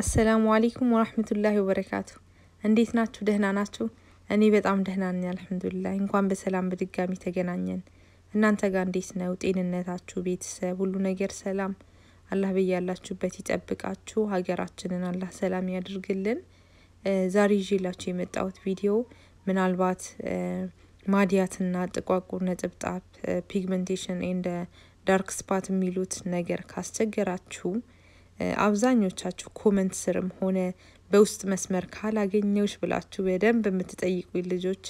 አሰላሙ አሌይኩም ወራህመቱላሂ ወበረካቱ። እንዴት ናችሁ? ደህና ናችሁ? እኔ በጣም ደህና ነኝ አልሐምዱሊላህ። እንኳን በሰላም በድጋሚ ተገናኘን። እናንተ ጋር እንዴት ነው ጤንነታችሁ? ቤተሰብ ሁሉ ነገር ሰላም? አላህ በያላችሁበት ይጠብቃችሁ። ሀገራችንን አላህ ሰላም ያድርግልን። ዛሬ ይዤላችሁ የመጣሁት ቪዲዮ ምናልባት ማዲያትና ጥቋቁር ነጠብጣብ ፒግመንቴሽን ኤንድ ዳርክ ስፓት የሚሉት ነገር ካስቸገራችሁ አብዛኞቻችሁ ኮመንት ስርም ሆነ በውስጥ መስመር ካላገኘውሽ ብላችሁ በደንብ የምትጠይቁኝ ልጆች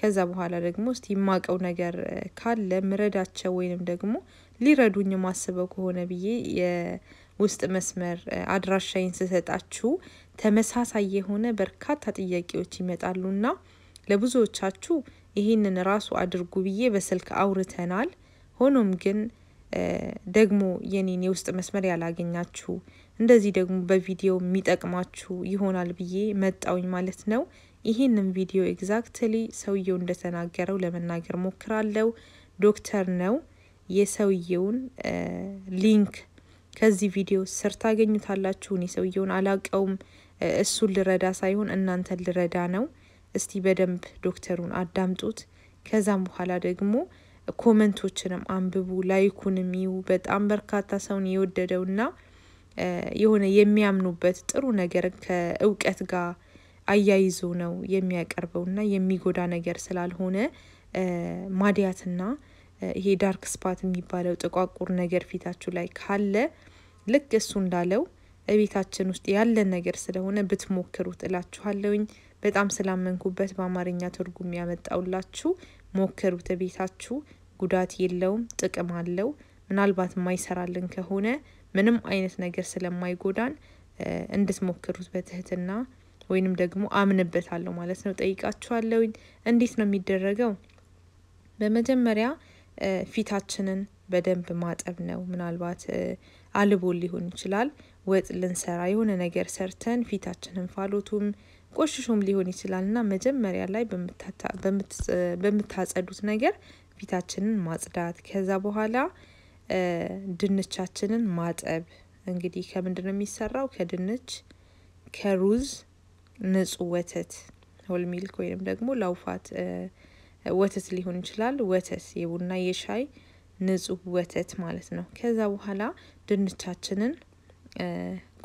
ከዛ በኋላ ደግሞ እስቲ የማቀው ነገር ካለ ምረዳቸው ወይንም ደግሞ ሊረዱኝ ማስበው ከሆነ ብዬ የውስጥ መስመር አድራሻይን ስሰጣችሁ ተመሳሳይ የሆነ በርካታ ጥያቄዎች ይመጣሉና ለብዙዎቻችሁ ይህንን ራሱ አድርጉ ብዬ በስልክ አውርተናል። ሆኖም ግን ደግሞ የኔን የውስጥ መስመር ያላገኛችሁ እንደዚህ ደግሞ በቪዲዮ የሚጠቅማችሁ ይሆናል ብዬ መጣውኝ ማለት ነው። ይህንን ቪዲዮ ኤግዛክትሊ ሰውየው እንደተናገረው ለመናገር ሞክራለው። ዶክተር ነው። የሰውየውን ሊንክ ከዚህ ቪዲዮ ስር ታገኙታላችሁ። እኔ ሰውየውን አላቀውም። እሱን ልረዳ ሳይሆን እናንተን ልረዳ ነው። እስቲ በደንብ ዶክተሩን አዳምጡት። ከዛም በኋላ ደግሞ ኮመንቶችንም አንብቡ፣ ላይኩንም ይዩ። በጣም በርካታ ሰውን የወደደውና የሆነ የሚያምኑበት ጥሩ ነገር ከእውቀት ጋር አያይዞ ነው የሚያቀርበውና የሚጎዳ ነገር ስላልሆነ ማዲያትና ይሄ ዳርክ ስፓት የሚባለው ጥቋቁር ነገር ፊታችሁ ላይ ካለ ልክ እሱ እንዳለው እቤታችን ውስጥ ያለ ነገር ስለሆነ ብትሞክሩት እላችኋለሁኝ። በጣም ስላመንኩበት በአማርኛ ትርጉም ያመጣውላችሁ ሞክሩት ቤታችሁ። ጉዳት የለውም፣ ጥቅም አለው። ምናልባት የማይሰራልን ከሆነ ምንም አይነት ነገር ስለማይጎዳን እንድትሞክሩት በትህትና ወይንም ደግሞ አምንበታለሁ ማለት ነው ጠይቃችኋለሁኝ። እንዴት ነው የሚደረገው? በመጀመሪያ ፊታችንን በደንብ ማጠብ ነው። ምናልባት አልቦ ሊሆን ይችላል። ወጥ ልንሰራ የሆነ ነገር ሰርተን ፊታችን እንፋሎቱም ቆሽሾም ሊሆን ይችላል እና መጀመሪያ ላይ በምታጸዱት ነገር ፊታችንን ማጽዳት፣ ከዛ በኋላ ድንቻችንን ማጠብ። እንግዲህ ከምንድን ነው የሚሰራው? ከድንች፣ ከሩዝ፣ ንጹህ ወተት ሆል ሚልክ ወይም ደግሞ ላውፋት ወተት ሊሆን ይችላል። ወተት የቡና የሻይ ንጹህ ወተት ማለት ነው። ከዛ በኋላ ድንቻችንን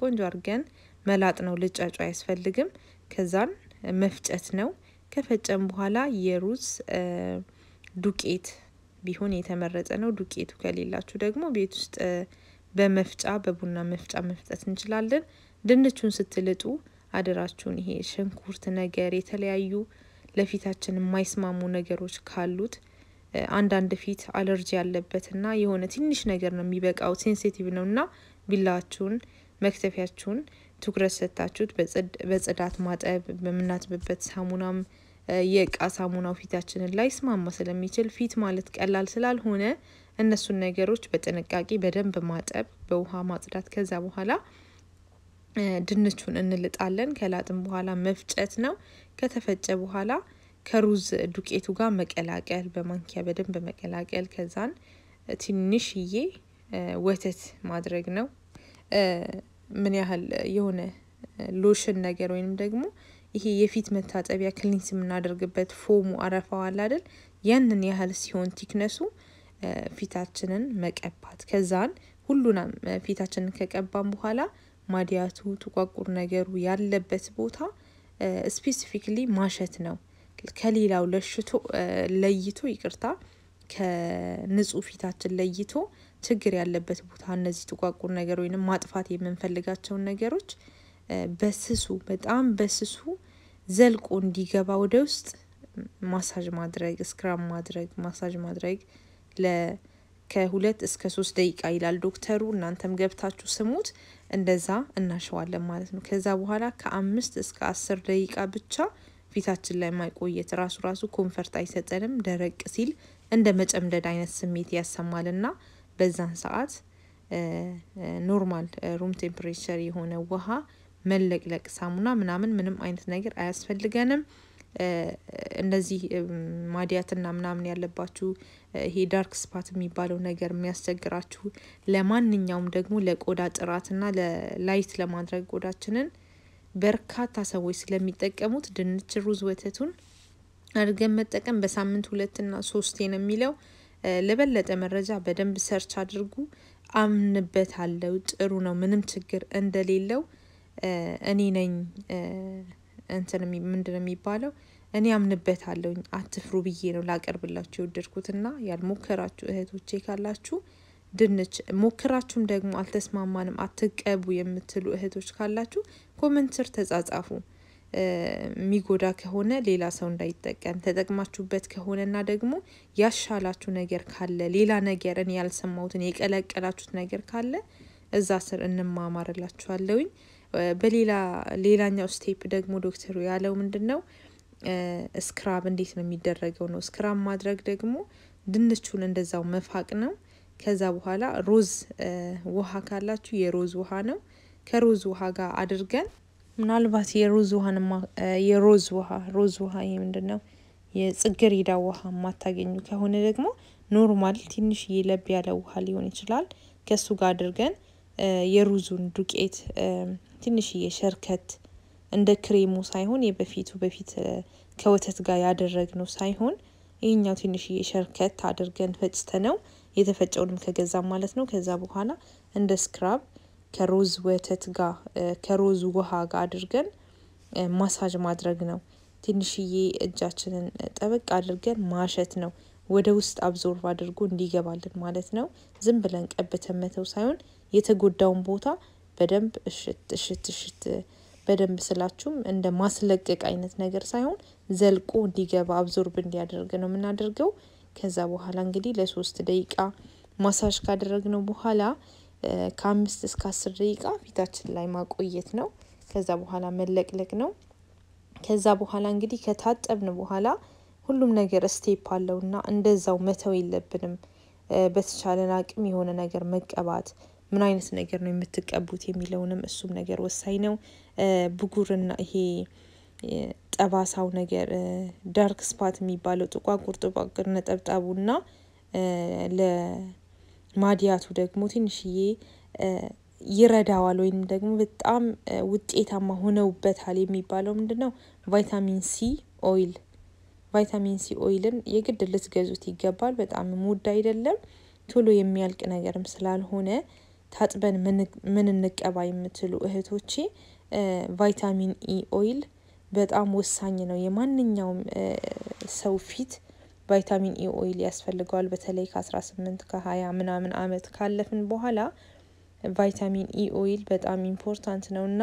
ቆንጆ አድርገን መላጥ ነው። ልጫጩ አያስፈልግም። ከዛን መፍጨት ነው። ከፈጨም በኋላ የሩዝ ዱቄት ቢሆን የተመረጠ ነው። ዱቄቱ ከሌላችሁ ደግሞ ቤት ውስጥ በመፍጫ በቡና መፍጫ መፍጠት እንችላለን። ድንቹን ስትልጡ አደራችሁን ይሄ ሽንኩርት ነገር የተለያዩ ለፊታችን የማይስማሙ ነገሮች ካሉት አንዳንድ ፊት አለርጂ ያለበትና የሆነ ትንሽ ነገር ነው የሚበቃው ሴንሲቲቭ ነው እና ቢላችሁን መክተፊያችሁን ትኩረት ሰጥታችሁት በጽዳት ማጠብ በምናጥብበት ሳሙናም የእቃ ሳሙናው ፊታችንን ላይ ስማማ ስለሚችል ፊት ማለት ቀላል ስላልሆነ እነሱን ነገሮች በጥንቃቄ በደንብ ማጠብ፣ በውሃ ማጽዳት። ከዛ በኋላ ድንቹን እንልጣለን። ከላጥም በኋላ መፍጨት ነው። ከተፈጨ በኋላ ከሩዝ ዱቄቱ ጋር መቀላቀል፣ በማንኪያ በደንብ መቀላቀል። ከዛን ትንሽዬ ወተት ማድረግ ነው። ምን ያህል የሆነ ሎሽን ነገር ወይንም ደግሞ ይሄ የፊት መታጠቢያ ክሊንስ የምናደርግበት ፎሙ አረፋው አለ አይደል? ያንን ያህል ሲሆን ቲክነሱ ፊታችንን መቀባት ከዛን ሁሉንም ፊታችንን ከቀባን በኋላ ማዲያቱ ትቋቁር ነገሩ ያለበት ቦታ ስፔሲፊክሊ ማሸት ነው። ከሌላው ለሽቶ ለይቶ ይቅርታ ከንጹህ ፊታችን ለይቶ ችግር ያለበት ቦታ እነዚህ ጥቋቁር ነገር ወይንም ማጥፋት የምንፈልጋቸውን ነገሮች በስሱ በጣም በስሱ ዘልቆ እንዲገባ ወደ ውስጥ ማሳጅ ማድረግ ስክራም ማድረግ ማሳጅ ማድረግ ለ ከሁለት እስከ ሶስት ደቂቃ ይላል ዶክተሩ። እናንተም ገብታችሁ ስሙት። እንደዛ እናሸዋለን ማለት ነው። ከዛ በኋላ ከአምስት እስከ አስር ደቂቃ ብቻ ፊታችን ላይ ማይቆየት ራሱ ራሱ ኮንፈርት አይሰጠንም። ደረቅ ሲል እንደ መጨምደድ አይነት ስሜት ያሰማል ና በዛን ሰዓት ኖርማል ሩም ቴምፕሬቸር የሆነ ውሃ መለቅለቅ፣ ሳሙና ምናምን ምንም አይነት ነገር አያስፈልገንም። እንደዚህ ማዲያትና ምናምን ያለባችሁ ይሄ ዳርክ ስፓት የሚባለው ነገር የሚያስቸግራችሁ ለማንኛውም ደግሞ ለቆዳ ጥራትና ለላይት ለማድረግ ቆዳችንን በርካታ ሰዎች ስለሚጠቀሙት ድንች ሩዝ ወተቱን አድርገን መጠቀም በሳምንት ሁለትና ሶስቴ ነው የሚለው። ለበለጠ መረጃ በደንብ ሰርች አድርጉ። አምንበታለው ጥሩ ነው፣ ምንም ችግር እንደሌለው እኔ ነኝ እንትን ምንድን ነው የሚባለው እኔ አምንበታለሁ፣ አትፍሩ ብዬ ነው ላቀርብላችሁ የወደድኩትና ያልሞከራችሁ እህቶቼ ካላችሁ ድንች ሞክራችሁም ደግሞ አልተስማማንም አትቀቡ የምትሉ እህቶች ካላችሁ ኮመንት ስር ተጻጻፉ። የሚጎዳ ከሆነ ሌላ ሰው እንዳይጠቀም ተጠቅማችሁበት ከሆነና ደግሞ ያሻላችሁ ነገር ካለ ሌላ ነገርን ያልሰማሁትን የቀለቀላችሁት ነገር ካለ እዛ ስር እንማማርላችኋለውኝ። በሌላ ሌላኛው ስቴፕ ደግሞ ዶክተሩ ያለው ምንድን ነው? ስክራብ እንዴት ነው የሚደረገው ነው። ስክራብ ማድረግ ደግሞ ድንቹን እንደዛው መፋቅ ነው። ከዛ በኋላ ሮዝ ውሃ ካላችሁ የሮዝ ውሃ ነው። ከሮዝ ውሃ ጋር አድርገን ምናልባት የሮዝ ውሃን የሮዝ ውሃ ሮዝ ውሃ ይሄ ምንድን ነው የጽጌረዳ ውሃ የማታገኙ ከሆነ ደግሞ ኖርማል ትንሽ ለብ ያለ ውሃ ሊሆን ይችላል። ከእሱ ጋር አድርገን የሩዙን ዱቄት ትንሽ የሸርከት እንደ ክሬሙ ሳይሆን የበፊቱ በፊት ከወተት ጋር ያደረግነው ሳይሆን ይህኛው ትንሽ የሸርከት አድርገን ፈጭተ ነው የተፈጨውንም ከገዛም ማለት ነው። ከዛ በኋላ እንደ ስክራብ ከሮዝ ወተት ጋር ከሮዝ ውሃ ጋር አድርገን ማሳጅ ማድረግ ነው። ትንሽዬ እጃችንን ጠበቅ አድርገን ማሸት ነው። ወደ ውስጥ አብዞርቭ አድርጎ እንዲገባልን ማለት ነው። ዝም ብለን ቀብተን መተው ሳይሆን የተጎዳውን ቦታ በደንብ እሽት እሽት እሽት በደንብ ስላችሁም እንደ ማስለቀቅ አይነት ነገር ሳይሆን ዘልቆ እንዲገባ አብዞርብ እንዲያደርግ ነው የምናደርገው። ከዛ በኋላ እንግዲህ ለሶስት ደቂቃ ማሳጅ ካደረግነው በኋላ ከአምስት እስከ አስር ደቂቃ ፊታችን ላይ ማቆየት ነው። ከዛ በኋላ መለቅለቅ ነው። ከዛ በኋላ እንግዲህ ከታጠብን በኋላ ሁሉም ነገር ስቴፕ አለውና እንደዛው መተው የለብንም። በተቻለን አቅም የሆነ ነገር መቀባት ምን አይነት ነገር ነው የምትቀቡት የሚለውንም እሱም ነገር ወሳኝ ነው። ብጉርና ይሄ ጠባሳው ነገር ዳርክ ስፓት የሚባለው ጥቋቁር ጥቋቁር ነጠብጣቡና ለ ማዲያቱ ደግሞ ትንሽዬ ይረዳዋል ወይም ደግሞ በጣም ውጤታማ ሆነውበታል የሚባለው ምንድን ነው? ቫይታሚን ሲ ኦይል። ቫይታሚን ሲ ኦይልን የግድ ልትገዙት ይገባል። በጣም ውድ አይደለም፣ ቶሎ የሚያልቅ ነገርም ስላልሆነ ታጥበን ምን እንቀባ የምትሉ እህቶቼ ቫይታሚን ኢ ኦይል በጣም ወሳኝ ነው። የማንኛውም ሰው ፊት ቫይታሚን ኢ ኦይል ያስፈልገዋል። በተለይ ከ18 ከ20 ምናምን አመት ካለፍን በኋላ ቫይታሚን ኢ ኦይል በጣም ኢምፖርታንት ነው እና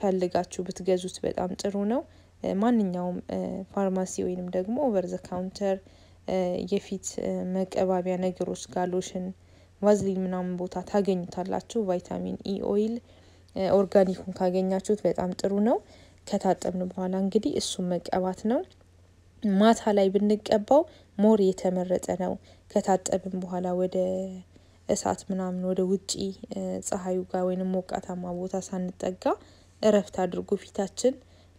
ፈልጋችሁ ብትገዙት በጣም ጥሩ ነው። ማንኛውም ፋርማሲ ወይንም ደግሞ ኦቨር ዘ ካውንተር የፊት መቀባቢያ ነገሮች ጋሎሽን ቫዝሊን ምናምን ቦታ ታገኙታላችሁ። ቫይታሚን ኢ ኦይል ኦርጋኒኩን ካገኛችሁት በጣም ጥሩ ነው። ከታጠብን በኋላ እንግዲህ እሱን መቀባት ነው። ማታ ላይ ብንቀባው ሞር የተመረጠ ነው። ከታጠብን በኋላ ወደ እሳት ምናምን ወደ ውጪ ፀሐዩ ጋር ወይም ሞቃታማ ቦታ ሳንጠጋ እረፍት አድርጎ ፊታችን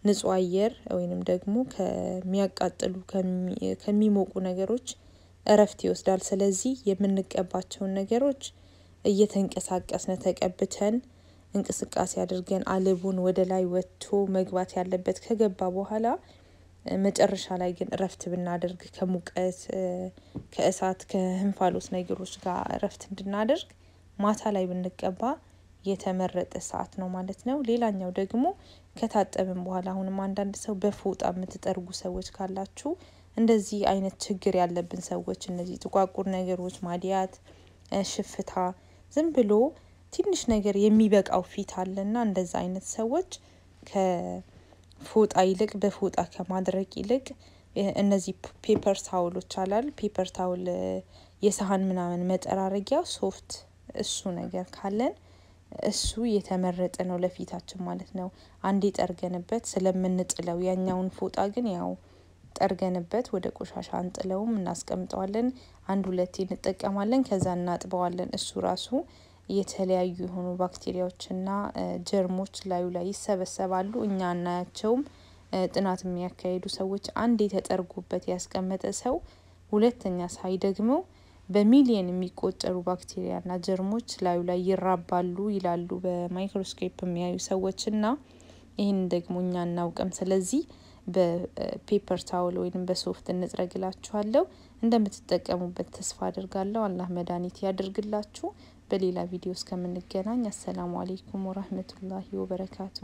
ንጹህ አየር ወይንም ደግሞ ከሚያቃጥሉ ከሚሞቁ ነገሮች እረፍት ይወስዳል። ስለዚህ የምንቀባቸውን ነገሮች እየተንቀሳቀስን ተቀብተን እንቅስቃሴ አድርገን አልቡን ወደ ላይ ወጥቶ መግባት ያለበት ከገባ በኋላ መጨረሻ ላይ ግን እረፍት ብናደርግ ከሙቀት ከእሳት ከህንፋሎት ነገሮች ጋር እረፍት እንድናደርግ ማታ ላይ ብንቀባ የተመረጠ ሰዓት ነው ማለት ነው። ሌላኛው ደግሞ ከታጠብን በኋላ አሁንም አንዳንድ ሰው በፎጣ የምትጠርጉ ሰዎች ካላችሁ እንደዚህ አይነት ችግር ያለብን ሰዎች እነዚህ ጥቋቁር ነገሮች ማዲያት፣ ሽፍታ ዝም ብሎ ትንሽ ነገር የሚበቃው ፊት አለና እንደዛ አይነት ሰዎች ፎጣ ይልቅ በፎጣ ከማድረግ ይልቅ እነዚህ ፔፐር ታውሎች አላል ፔፐር ታውል የሳህን ምናምን መጠራረጊያ ሶፍት እሱ ነገር ካለን እሱ የተመረጠ ነው ለፊታችን ማለት ነው። አንዴ ጠርገንበት ስለምንጥለው ያኛውን ፎጣ ግን ያው ጠርገንበት ወደ ቆሻሻ አንጥለውም፣ እናስቀምጠዋለን። አንድ ሁለቴ እንጠቀማለን፣ ከዛ እናጥበዋለን። እሱ ራሱ የተለያዩ የሆኑ ባክቴሪያዎችና ጀርሞች ላዩ ላይ ይሰበሰባሉ። እኛ እናያቸውም ጥናት የሚያካሂዱ ሰዎች አንድ ተጠርጎበት ያስቀመጠ ሰው ሁለተኛ ሳይ ደግሞ በሚሊየን የሚቆጠሩ ባክቴሪያና ጀርሞች ላዩ ላይ ይራባሉ ይላሉ በማይክሮስኮፕ የሚያዩ ሰዎች እና ይህን ደግሞ እኛ እናውቅም። ስለዚህ በፔፐር ታውል ወይም በሶፍት እንጥረግላችኋለሁ። እንደምትጠቀሙበት ተስፋ አድርጋለሁ። አላህ መድኃኒት ያድርግላችሁ። በሌላ ቪዲዮ እስከምንገናኝ አሰላሙ አሌይኩም ወራህመቱላሂ ወበረካቱ።